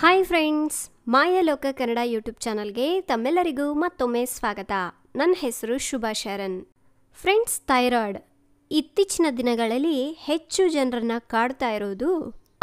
hi friends ಲೋಕ Kannada YouTube ಚಾನಲ್ಗೆ ತಮ್ಮೆಲ್ಲರಿಗೂ ಮತ್ತೊಮ್ಮೆ ಸ್ವಾಗತ ನನ್ನ ಹೆಸರು ಶುಭಾ ಶರಣ್ ಫ್ರೆಂಡ್ಸ್ ಥೈರಾಯ್ಡ್ ಇತ್ತೀಚಿನ ದಿನಗಳಲ್ಲಿ ಹೆಚ್ಚು ಜನರನ್ನು ಕಾಡ್ತಾ ಇರೋದು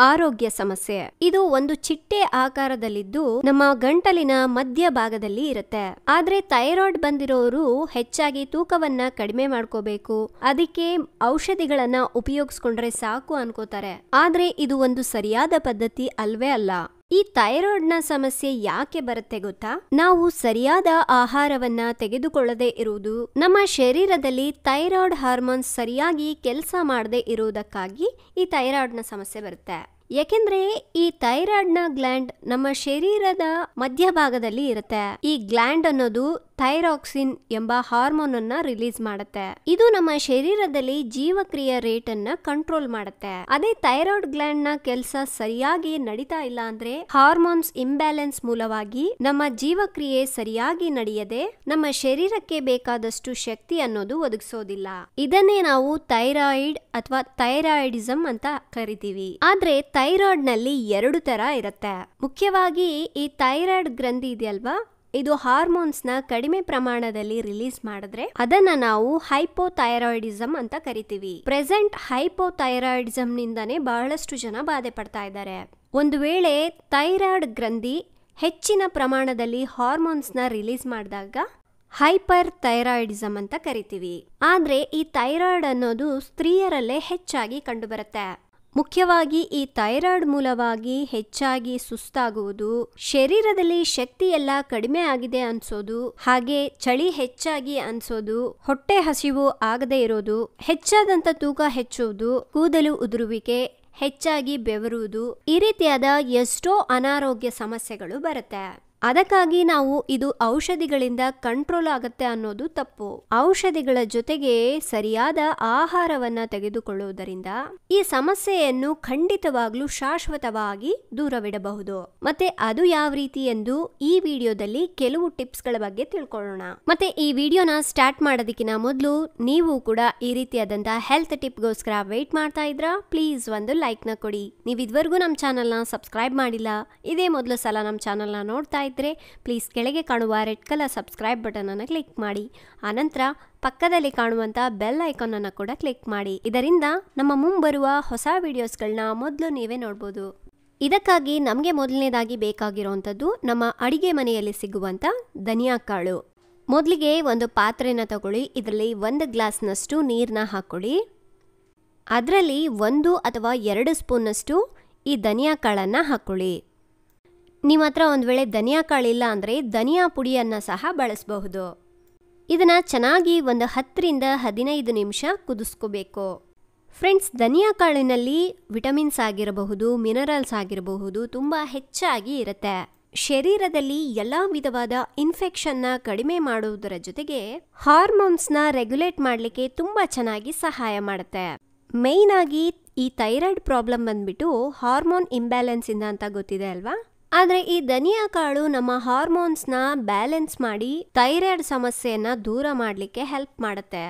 ಆರೋಗ್ಯ ಸಮಸ್ಯೆ ಇದು ಒಂದು ಚಿಟ್ಟೆ ಆಕಾರದಲ್ಲಿದ್ದು ನಮ್ಮ ಗಂಟಲಿನ ಮಧ್ಯ ಭಾಗದಲ್ಲಿ ಇರುತ್ತೆ ಆದ್ರೆ ಥೈರಾಯ್ಡ್ ಬಂದಿರೋರು ಹೆಚ್ಚಾಗಿ ತೂಕವನ್ನ ಕಡಿಮೆ ಮಾಡ್ಕೋಬೇಕು ಅದಕ್ಕೆ ಔಷಧಿಗಳನ್ನ ಉಪಯೋಗಿಸ್ಕೊಂಡ್ರೆ ಸಾಕು ಅನ್ಕೋತಾರೆ ಆದ್ರೆ ಇದು ಒಂದು ಸರಿಯಾದ ಪದ್ಧತಿ ಅಲ್ವೇ ಅಲ್ಲ ಈ ಥೈರಾಯ್ಡ್ ನ ಸಮಸ್ಯೆ ಯಾಕೆ ಬರುತ್ತೆ ಗೊತ್ತಾ ನಾವು ಸರಿಯಾದ ಆಹಾರವನ್ನ ತೆಗೆದುಕೊಳ್ಳದೆ ಇರುವುದು ನಮ್ಮ ಶರೀರದಲ್ಲಿ ಥೈರಾಯ್ಡ್ ಹಾರ್ಮೋನ್ಸ್ ಸರಿಯಾಗಿ ಕೆಲಸ ಮಾಡದೆ ಇರುವುದಕ್ಕಾಗಿ ಈ ಥೈರಾಯ್ಡ್ ನ ಸಮಸ್ಯೆ ಬರುತ್ತೆ ಯಾಕೆಂದ್ರೆ ಈ ಥೈರಾಯ್ಡ್ ನ ಗ್ಲ್ಯಾಂಡ್ ನಮ್ಮ ಶರೀರದ ಮಧ್ಯಭಾಗದಲ್ಲಿ ಇರುತ್ತೆ ಈ ಗ್ಲ್ಯಾಂಡ್ ಅನ್ನೋದು ಥೈರಾಕ್ಸಿನ್ ಎಂಬ ಹಾರ್ಮೋನನ್ನ ರಿಲೀಸ್ ಮಾಡುತ್ತೆ ಇದು ನಮ್ಮ ಶರೀರದಲ್ಲಿ ಜೀವಕ್ರಿಯ ರೇಟ್ ಅನ್ನ ಕಂಟ್ರೋಲ್ ಮಾಡುತ್ತೆ ಅದೇ ಥೈರಾಯ್ಡ್ ಗ್ಲ್ಯಾಂಡ್ ನ ಕೆಲಸ ಸರಿಯಾಗಿ ನಡೀತಾ ಇಲ್ಲ ಅಂದ್ರೆ ಹಾರ್ಮೋನ್ಸ್ ಇಂಬ್ಯಾಲೆನ್ಸ್ ಮೂಲವಾಗಿ ನಮ್ಮ ಜೀವಕ್ರಿಯೆ ಸರಿಯಾಗಿ ನಡೆಯದೆ ನಮ್ಮ ಶರೀರಕ್ಕೆ ಬೇಕಾದಷ್ಟು ಶಕ್ತಿ ಅನ್ನೋದು ಒದಗಿಸೋದಿಲ್ಲ ಇದನ್ನೇ ನಾವು ಥೈರಾಯ್ಡ್ ಅಥವಾ ಥೈರಾಯ್ಡಿಸಮ್ ಅಂತ ಕರಿತೀವಿ ಆದ್ರೆ ಥೈರಾಯ್ಡ್ ನಲ್ಲಿ ಎರಡು ತರ ಇರುತ್ತೆ ಮುಖ್ಯವಾಗಿ ಈ ಥೈರಾಯ್ಡ್ ಗ್ರಂಥಿ ಇದೆಯಲ್ವಾ ಇದು ಹಾರ್ಮೋನ್ಸ್ನ ಕಡಿಮೆ ಪ್ರಮಾಣದಲ್ಲಿ ರಿಲೀಸ್ ಮಾಡಿದ್ರೆ ಅದನ್ನ ನಾವು ಹೈಪೋಥೈರಾಯ್ಡಿಸಮ್ ಅಂತ ಕರಿತೀವಿ ಪ್ರೆಸೆಂಟ್ ಹೈಪೋಥೈರಾಯ್ಡಿಸಮ್ ನಿಂದನೇ ಬಹಳಷ್ಟು ಜನ ಬಾಧೆ ಪಡ್ತಾ ಇದ್ದಾರೆ ಒಂದು ವೇಳೆ ಥೈರಾಯ್ಡ್ ಗ್ರಂಥಿ ಹೆಚ್ಚಿನ ಪ್ರಮಾಣದಲ್ಲಿ ಹಾರ್ಮೋನ್ಸ್ನ ರಿಲೀಸ್ ಮಾಡಿದಾಗ ಹೈಪರ್ ಥೈರಾಯ್ಡಿಸಮ್ ಅಂತ ಕರಿತೀವಿ ಆದ್ರೆ ಈ ಥೈರಾಯ್ಡ್ ಅನ್ನೋದು ಸ್ತ್ರೀಯರಲ್ಲೇ ಹೆಚ್ಚಾಗಿ ಕಂಡುಬರುತ್ತೆ ಮುಖ್ಯವಾಗಿ ಈ ಥೈರಾಯ್ಡ್ ಮೂಲವಾಗಿ ಹೆಚ್ಚಾಗಿ ಸುಸ್ತಾಗುವುದು ಶರೀರದಲ್ಲಿ ಶಕ್ತಿ ಎಲ್ಲ ಕಡಿಮೆ ಆಗಿದೆ ಅನ್ಸೋದು ಹಾಗೆ ಚಳಿ ಹೆಚ್ಚಾಗಿ ಅನ್ಸೋದು ಹೊಟ್ಟೆ ಹಸಿವು ಆಗದೆ ಇರೋದು ಹೆಚ್ಚಾದಂತ ತೂಕ ಹೆಚ್ಚುವುದು ಕೂದಲು ಉದುರುವಿಕೆ ಹೆಚ್ಚಾಗಿ ಬೆವರುವುದು ಈ ರೀತಿಯಾದ ಎಷ್ಟೋ ಅನಾರೋಗ್ಯ ಸಮಸ್ಯೆಗಳು ಬರುತ್ತೆ ಅದಕ್ಕಾಗಿ ನಾವು ಇದು ಔಷಧಿಗಳಿಂದ ಕಂಟ್ರೋಲ್ ಆಗುತ್ತೆ ಅನ್ನೋದು ತಪ್ಪು ಔಷಧಿಗಳ ಜೊತೆಗೆ ಸರಿಯಾದ ಆಹಾರವನ್ನ ತೆಗೆದುಕೊಳ್ಳುವುದರಿಂದ ಈ ಸಮಸ್ಯೆಯನ್ನು ಖಂಡಿತವಾಗ್ಲೂ ಶಾಶ್ವತವಾಗಿ ದೂರವಿಡಬಹುದು ಮತ್ತೆ ಅದು ಯಾವ ರೀತಿ ಎಂದು ಈ ವಿಡಿಯೋದಲ್ಲಿ ಕೆಲವು ಟಿಪ್ಸ್ ಗಳ ಬಗ್ಗೆ ತಿಳ್ಕೊಳ್ಳೋಣ ಮತ್ತೆ ಈ ವಿಡಿಯೋನ ಸ್ಟಾರ್ಟ್ ಮಾಡೋದಕ್ಕಿಂತ ಮೊದಲು ನೀವು ಕೂಡ ಈ ರೀತಿಯಾದಂತಹ ಹೆಲ್ತ್ ಟಿಪ್ಗೋಸ್ಕರ ವೇಟ್ ಮಾಡ್ತಾ ಇದ್ರಾ ಪ್ಲೀಸ್ ಒಂದು ಲೈಕ್ ನ ಕೊಡಿ ನೀವು ಇದುವರೆಗೂ ನಮ್ಮ ನ ಸಬ್ಸ್ಕ್ರೈಬ್ ಮಾಡಿಲ್ಲ ಇದೇ ಮೊದಲು ಸಲ ನಮ್ಮ ಚಾನಲ್ನ ನೋಡ್ತಾ ಇದ್ದರೆ ಪ್ಲೀಸ್ ಕೆಳಗೆ ಕಾಣುವ ರೆಡ್ ಕಲರ್ ಸಬ್ಸ್ಕ್ರೈಬ್ ಬಟನನ್ನು ಕ್ಲಿಕ್ ಮಾಡಿ ಆನಂತರ ಪಕ್ಕದಲ್ಲಿ ಕಾಣುವಂಥ ಬೆಲ್ ಅನ್ನು ಕೂಡ ಕ್ಲಿಕ್ ಮಾಡಿ ಇದರಿಂದ ನಮ್ಮ ಮುಂಬರುವ ಹೊಸ ವಿಡಿಯೋಸ್ಗಳನ್ನ ಮೊದಲು ನೀವೇ ನೋಡ್ಬೋದು ಇದಕ್ಕಾಗಿ ನಮಗೆ ಮೊದಲನೇದಾಗಿ ಬೇಕಾಗಿರುವಂಥದ್ದು ನಮ್ಮ ಅಡಿಗೆ ಮನೆಯಲ್ಲಿ ಸಿಗುವಂಥ ಧನಿಯಾ ಕಾಳು ಮೊದಲಿಗೆ ಒಂದು ಪಾತ್ರೆನ ತಗೊಳ್ಳಿ ಇದರಲ್ಲಿ ಒಂದು ಗ್ಲಾಸ್ನಷ್ಟು ನೀರನ್ನ ಹಾಕ್ಕೊಳ್ಳಿ ಅದರಲ್ಲಿ ಒಂದು ಅಥವಾ ಎರಡು ಸ್ಪೂನ್ನಷ್ಟು ಈ ಧನಿಯಾ ಕಾಳನ್ನು ಹಾಕ್ಕೊಳ್ಳಿ ನಿಮ್ಮ ಹತ್ರ ಒಂದು ವೇಳೆ ಧನಿಯಾ ಕಾಳಿಲ್ಲ ಅಂದರೆ ಧನಿಯಾ ಪುಡಿಯನ್ನು ಸಹ ಬಳಸಬಹುದು ಇದನ್ನು ಚೆನ್ನಾಗಿ ಒಂದು ಹತ್ತರಿಂದ ಹದಿನೈದು ನಿಮಿಷ ಕುದಿಸ್ಕೋಬೇಕು ಫ್ರೆಂಡ್ಸ್ ಧನಿಯಾ ಕಾಳಿನಲ್ಲಿ ವಿಟಮಿನ್ಸ್ ಆಗಿರಬಹುದು ಮಿನರಲ್ಸ್ ಆಗಿರಬಹುದು ತುಂಬ ಹೆಚ್ಚಾಗಿ ಇರುತ್ತೆ ಶರೀರದಲ್ಲಿ ಎಲ್ಲ ವಿಧವಾದ ಇನ್ಫೆಕ್ಷನ್ನ ಕಡಿಮೆ ಮಾಡುವುದರ ಜೊತೆಗೆ ಹಾರ್ಮೋನ್ಸ್ನ ರೆಗ್ಯುಲೇಟ್ ಮಾಡಲಿಕ್ಕೆ ತುಂಬ ಚೆನ್ನಾಗಿ ಸಹಾಯ ಮಾಡುತ್ತೆ ಮೇಯ್ನಾಗಿ ಆಗಿ ಈ ಥೈರಾಯ್ಡ್ ಪ್ರಾಬ್ಲಮ್ ಬಂದ್ಬಿಟ್ಟು ಹಾರ್ಮೋನ್ ಇಂಬ್ಯಾಲೆನ್ಸಿಂದ ಅಂತ ಗೊತ್ತಿದೆ ಅಲ್ವಾ ಆದರೆ ಈ ಧನಿಯಾ ಕಾಳು ನಮ್ಮ ಹಾರ್ಮೋನ್ಸ್ನ ಬ್ಯಾಲೆನ್ಸ್ ಮಾಡಿ ಥೈರಾಯ್ಡ್ ಸಮಸ್ಯೆಯನ್ನು ದೂರ ಮಾಡಲಿಕ್ಕೆ ಹೆಲ್ಪ್ ಮಾಡುತ್ತೆ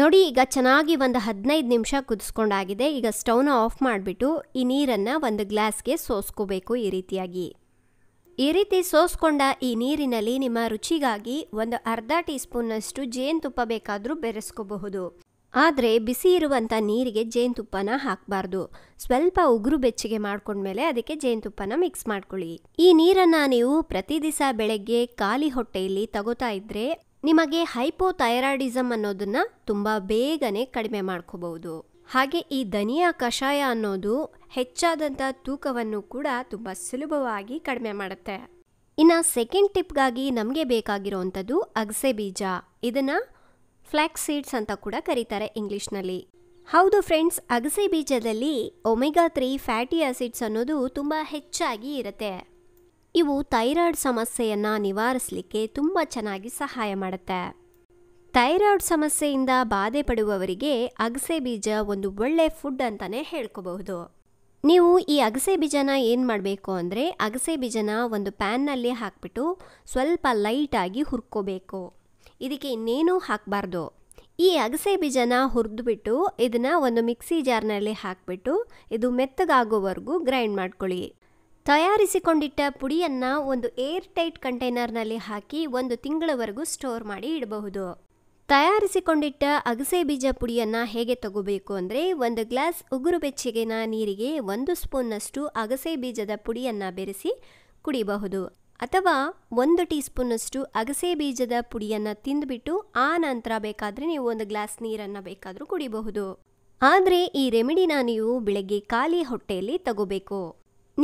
ನೋಡಿ ಈಗ ಚೆನ್ನಾಗಿ ಒಂದು ಹದಿನೈದು ನಿಮಿಷ ಕುದಿಸ್ಕೊಂಡಾಗಿದೆ ಈಗ ಸ್ಟೌನ ಆಫ್ ಮಾಡಿಬಿಟ್ಟು ಈ ನೀರನ್ನು ಒಂದು ಗ್ಲಾಸ್ಗೆ ಸೋಸ್ಕೋಬೇಕು ಈ ರೀತಿಯಾಗಿ ಈ ರೀತಿ ಸೋಸ್ಕೊಂಡ ಈ ನೀರಿನಲ್ಲಿ ನಿಮ್ಮ ರುಚಿಗಾಗಿ ಒಂದು ಅರ್ಧ ಟೀ ಸ್ಪೂನ್ನಷ್ಟು ಜೇನುತುಪ್ಪ ಬೇಕಾದರೂ ಬೆರೆಸ್ಕೋಬಹುದು ಆದರೆ ಬಿಸಿ ಇರುವಂಥ ನೀರಿಗೆ ಜೇನುತುಪ್ಪನ ಹಾಕಬಾರ್ದು ಸ್ವಲ್ಪ ಉಗುರು ಬೆಚ್ಚಗೆ ಮಾಡ್ಕೊಂಡ್ಮೇಲೆ ಅದಕ್ಕೆ ಜೇನುತುಪ್ಪನ ಮಿಕ್ಸ್ ಮಾಡ್ಕೊಳ್ಳಿ ಈ ನೀರನ್ನು ನೀವು ಪ್ರತಿ ದಿವಸ ಬೆಳಗ್ಗೆ ಖಾಲಿ ಹೊಟ್ಟೆಯಲ್ಲಿ ತಗೋತಾ ಇದ್ರೆ ನಿಮಗೆ ಹೈಪೋಥೈರಾಯ್ಡಿಸಮ್ ಅನ್ನೋದನ್ನು ತುಂಬ ಬೇಗನೆ ಕಡಿಮೆ ಮಾಡ್ಕೋಬಹುದು ಹಾಗೆ ಈ ಧನಿಯಾ ಕಷಾಯ ಅನ್ನೋದು ಹೆಚ್ಚಾದಂಥ ತೂಕವನ್ನು ಕೂಡ ತುಂಬ ಸುಲಭವಾಗಿ ಕಡಿಮೆ ಮಾಡುತ್ತೆ ಇನ್ನು ಸೆಕೆಂಡ್ ಟಿಪ್ಗಾಗಿ ನಮಗೆ ಬೇಕಾಗಿರೋವಂಥದ್ದು ಅಗಸೆ ಬೀಜ ಇದನ್ನು ಫ್ಲ್ಯಾಕ್ಸ್ ಸೀಡ್ಸ್ ಅಂತ ಕೂಡ ಕರೀತಾರೆ ಇಂಗ್ಲೀಷ್ನಲ್ಲಿ ಹೌದು ಫ್ರೆಂಡ್ಸ್ ಅಗಸೆ ಬೀಜದಲ್ಲಿ ಒಮೆಗಾ ತ್ರೀ ಫ್ಯಾಟಿ ಆಸಿಡ್ಸ್ ಅನ್ನೋದು ತುಂಬ ಹೆಚ್ಚಾಗಿ ಇರುತ್ತೆ ಇವು ಥೈರಾಯ್ಡ್ ಸಮಸ್ಯೆಯನ್ನು ನಿವಾರಿಸಲಿಕ್ಕೆ ತುಂಬ ಚೆನ್ನಾಗಿ ಸಹಾಯ ಮಾಡುತ್ತೆ ಥೈರಾಯ್ಡ್ ಸಮಸ್ಯೆಯಿಂದ ಬಾಧೆ ಪಡುವವರಿಗೆ ಅಗಸೆ ಬೀಜ ಒಂದು ಒಳ್ಳೆ ಫುಡ್ ಅಂತಲೇ ಹೇಳ್ಕೋಬಹುದು ನೀವು ಈ ಅಗಸೆ ಬೀಜನ ಏನು ಮಾಡಬೇಕು ಅಂದರೆ ಅಗಸೆ ಬೀಜನ ಒಂದು ಪ್ಯಾನ್ನಲ್ಲಿ ಹಾಕಿಬಿಟ್ಟು ಸ್ವಲ್ಪ ಲೈಟಾಗಿ ಹುರ್ಕೋಬೇಕು ಇದಕ್ಕೆ ಇನ್ನೇನೂ ಹಾಕಬಾರ್ದು ಈ ಅಗಸೆ ಬೀಜನ ಹುರಿದುಬಿಟ್ಟು ಇದನ್ನು ಒಂದು ಮಿಕ್ಸಿ ಜಾರ್ನಲ್ಲಿ ಹಾಕಿಬಿಟ್ಟು ಇದು ಮೆತ್ತಗಾಗೋವರೆಗೂ ಗ್ರೈಂಡ್ ಮಾಡ್ಕೊಳ್ಳಿ ತಯಾರಿಸಿಕೊಂಡಿಟ್ಟ ಪುಡಿಯನ್ನು ಒಂದು ಏರ್ ಟೈಟ್ ಕಂಟೈನರ್ನಲ್ಲಿ ಹಾಕಿ ಒಂದು ತಿಂಗಳವರೆಗೂ ಸ್ಟೋರ್ ಮಾಡಿ ಇಡಬಹುದು ತಯಾರಿಸಿಕೊಂಡಿಟ್ಟ ಅಗಸೆ ಬೀಜ ಪುಡಿಯನ್ನು ಹೇಗೆ ತಗೋಬೇಕು ಅಂದರೆ ಒಂದು ಗ್ಲಾಸ್ ಉಗುರು ಬೆಚ್ಚಗಿನ ನೀರಿಗೆ ಒಂದು ಸ್ಪೂನ್ನಷ್ಟು ಅಗಸೆ ಬೀಜದ ಪುಡಿಯನ್ನು ಬೆರೆಸಿ ಕುಡಿಬಹುದು ಅಥವಾ ಒಂದು ಟೀ ಸ್ಪೂನಷ್ಟು ಅಗಸೆ ಬೀಜದ ಪುಡಿಯನ್ನು ತಿಂದುಬಿಟ್ಟು ಆ ನಂತರ ಬೇಕಾದರೆ ನೀವು ಒಂದು ಗ್ಲಾಸ್ ನೀರನ್ನು ಬೇಕಾದರೂ ಕುಡಿಬಹುದು ಆದರೆ ಈ ರೆಮಿಡಿನ ನೀವು ಬೆಳಗ್ಗೆ ಖಾಲಿ ಹೊಟ್ಟೆಯಲ್ಲಿ ತಗೋಬೇಕು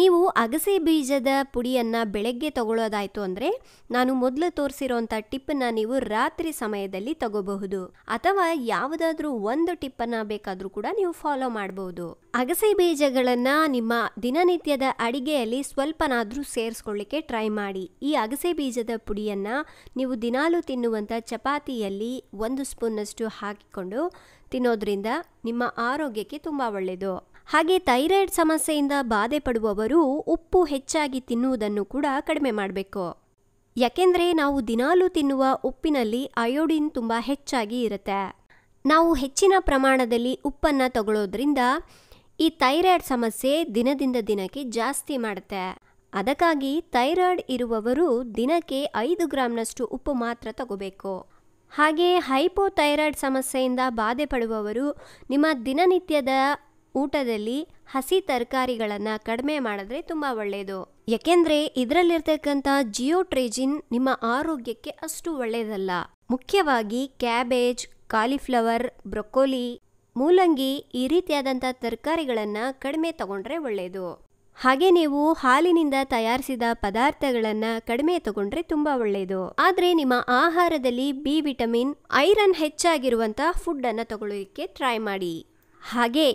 ನೀವು ಅಗಸೆ ಬೀಜದ ಪುಡಿಯನ್ನು ಬೆಳಗ್ಗೆ ತಗೊಳ್ಳೋದಾಯಿತು ಅಂದರೆ ನಾನು ಮೊದಲು ತೋರಿಸಿರೋಂಥ ಟಿಪ್ಪನ್ನು ನೀವು ರಾತ್ರಿ ಸಮಯದಲ್ಲಿ ತಗೋಬಹುದು ಅಥವಾ ಯಾವುದಾದ್ರೂ ಒಂದು ಟಿಪ್ಪನ್ನು ಬೇಕಾದರೂ ಕೂಡ ನೀವು ಫಾಲೋ ಮಾಡಬಹುದು ಅಗಸೆ ಬೀಜಗಳನ್ನು ನಿಮ್ಮ ದಿನನಿತ್ಯದ ಅಡಿಗೆಯಲ್ಲಿ ಸ್ವಲ್ಪನಾದರೂ ಸೇರಿಸ್ಕೊಳ್ಳಿಕ್ಕೆ ಟ್ರೈ ಮಾಡಿ ಈ ಅಗಸೆ ಬೀಜದ ಪುಡಿಯನ್ನು ನೀವು ದಿನಾಲೂ ತಿನ್ನುವಂಥ ಚಪಾತಿಯಲ್ಲಿ ಒಂದು ಸ್ಪೂನ್ನಷ್ಟು ಹಾಕಿಕೊಂಡು ತಿನ್ನೋದ್ರಿಂದ ನಿಮ್ಮ ಆರೋಗ್ಯಕ್ಕೆ ತುಂಬ ಒಳ್ಳೆಯದು ಹಾಗೆ ಥೈರಾಯ್ಡ್ ಸಮಸ್ಯೆಯಿಂದ ಬಾಧೆ ಪಡುವವರು ಉಪ್ಪು ಹೆಚ್ಚಾಗಿ ತಿನ್ನುವುದನ್ನು ಕೂಡ ಕಡಿಮೆ ಮಾಡಬೇಕು ಯಾಕೆಂದರೆ ನಾವು ದಿನಾಲೂ ತಿನ್ನುವ ಉಪ್ಪಿನಲ್ಲಿ ಅಯೋಡಿನ್ ತುಂಬ ಹೆಚ್ಚಾಗಿ ಇರುತ್ತೆ ನಾವು ಹೆಚ್ಚಿನ ಪ್ರಮಾಣದಲ್ಲಿ ಉಪ್ಪನ್ನು ತಗೊಳ್ಳೋದ್ರಿಂದ ಈ ಥೈರಾಯ್ಡ್ ಸಮಸ್ಯೆ ದಿನದಿಂದ ದಿನಕ್ಕೆ ಜಾಸ್ತಿ ಮಾಡುತ್ತೆ ಅದಕ್ಕಾಗಿ ಥೈರಾಯ್ಡ್ ಇರುವವರು ದಿನಕ್ಕೆ ಐದು ಗ್ರಾಮ್ನಷ್ಟು ಉಪ್ಪು ಮಾತ್ರ ತಗೋಬೇಕು ಹಾಗೆ ಹೈಪೋಥೈರಾಯ್ಡ್ ಸಮಸ್ಯೆಯಿಂದ ಬಾಧೆ ಪಡುವವರು ನಿಮ್ಮ ದಿನನಿತ್ಯದ ಊಟದಲ್ಲಿ ಹಸಿ ತರಕಾರಿಗಳನ್ನು ಕಡಿಮೆ ಮಾಡಿದ್ರೆ ತುಂಬ ಒಳ್ಳೆಯದು ಯಾಕೆಂದರೆ ಇದರಲ್ಲಿರ್ತಕ್ಕಂಥ ಜಿಯೋಟ್ರೇಜಿನ್ ನಿಮ್ಮ ಆರೋಗ್ಯಕ್ಕೆ ಅಷ್ಟು ಒಳ್ಳೆಯದಲ್ಲ ಮುಖ್ಯವಾಗಿ ಕ್ಯಾಬೇಜ್ ಕಾಲಿಫ್ಲವರ್ ಬ್ರೊಕೋಲಿ ಮೂಲಂಗಿ ಈ ರೀತಿಯಾದಂಥ ತರಕಾರಿಗಳನ್ನು ಕಡಿಮೆ ತಗೊಂಡ್ರೆ ಒಳ್ಳೆಯದು ಹಾಗೆ ನೀವು ಹಾಲಿನಿಂದ ತಯಾರಿಸಿದ ಪದಾರ್ಥಗಳನ್ನು ಕಡಿಮೆ ತಗೊಂಡ್ರೆ ತುಂಬ ಒಳ್ಳೆಯದು ಆದರೆ ನಿಮ್ಮ ಆಹಾರದಲ್ಲಿ ಬಿ ವಿಟಮಿನ್ ಐರನ್ ಹೆಚ್ಚಾಗಿರುವಂಥ ಫುಡ್ಡನ್ನು ತಗೊಳ್ಳೋದಕ್ಕೆ ಟ್ರೈ ಮಾಡಿ ಹಾಗೆ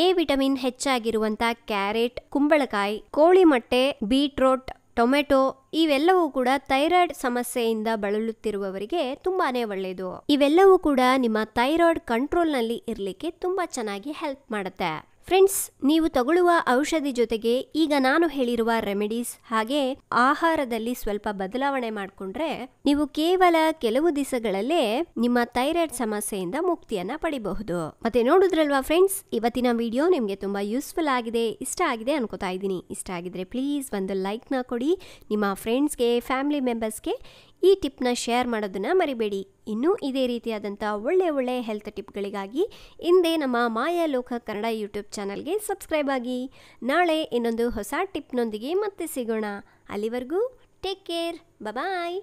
ಎ ವಿಟಮಿನ್ ಹೆಚ್ಚಾಗಿರುವಂಥ ಕ್ಯಾರೆಟ್ ಕುಂಬಳಕಾಯಿ ಕೋಳಿ ಮೊಟ್ಟೆ ಬೀಟ್ರೋಟ್ ಟೊಮೆಟೊ ಇವೆಲ್ಲವೂ ಕೂಡ ಥೈರಾಯ್ಡ್ ಸಮಸ್ಯೆಯಿಂದ ಬಳಲುತ್ತಿರುವವರಿಗೆ ತುಂಬಾನೇ ಒಳ್ಳೆಯದು ಇವೆಲ್ಲವೂ ಕೂಡ ನಿಮ್ಮ ಥೈರಾಯ್ಡ್ ಕಂಟ್ರೋಲ್ನಲ್ಲಿ ಇರಲಿಕ್ಕೆ ತುಂಬಾ ಚೆನ್ನಾಗಿ ಹೆಲ್ಪ್ ಮಾಡುತ್ತೆ ಫ್ರೆಂಡ್ಸ್ ನೀವು ತಗೊಳ್ಳುವ ಔಷಧಿ ಜೊತೆಗೆ ಈಗ ನಾನು ಹೇಳಿರುವ ರೆಮಿಡೀಸ್ ಹಾಗೆ ಆಹಾರದಲ್ಲಿ ಸ್ವಲ್ಪ ಬದಲಾವಣೆ ಮಾಡಿಕೊಂಡ್ರೆ ನೀವು ಕೇವಲ ಕೆಲವು ದಿವಸಗಳಲ್ಲೇ ನಿಮ್ಮ ಥೈರಾಯ್ಡ್ ಸಮಸ್ಯೆಯಿಂದ ಮುಕ್ತಿಯನ್ನ ಪಡಿಬಹುದು ಮತ್ತೆ ನೋಡುದ್ರಲ್ವಾ ಫ್ರೆಂಡ್ಸ್ ಇವತ್ತಿನ ವಿಡಿಯೋ ನಿಮಗೆ ತುಂಬಾ ಯೂಸ್ಫುಲ್ ಆಗಿದೆ ಇಷ್ಟ ಆಗಿದೆ ಅನ್ಕೋತಾ ಇದ್ದೀನಿ ಇಷ್ಟ ಆಗಿದ್ರೆ ಪ್ಲೀಸ್ ಒಂದು ಲೈಕ್ನ ಕೊಡಿ ನಿಮ್ಮ ಫ್ರೆಂಡ್ಸ್ಗೆ ಫ್ಯಾಮಿಲಿ ಮೆಂಬರ್ಸ್ಗೆ ಈ ಟಿಪ್ನ ಶೇರ್ ಮಾಡೋದನ್ನು ಮರಿಬೇಡಿ ಇನ್ನೂ ಇದೇ ರೀತಿಯಾದಂಥ ಒಳ್ಳೆ ಒಳ್ಳೆ ಹೆಲ್ತ್ ಟಿಪ್ಗಳಿಗಾಗಿ ಹಿಂದೆ ನಮ್ಮ ಮಾಯಾ ಲೋಕ ಕನ್ನಡ ಯೂಟ್ಯೂಬ್ ಚಾನಲ್ಗೆ ಸಬ್ಸ್ಕ್ರೈಬ್ ಆಗಿ ನಾಳೆ ಇನ್ನೊಂದು ಹೊಸ ಟಿಪ್ನೊಂದಿಗೆ ಮತ್ತೆ ಸಿಗೋಣ ಅಲ್ಲಿವರೆಗೂ ಟೇಕ್ ಕೇರ್ ಬಬಾಯ್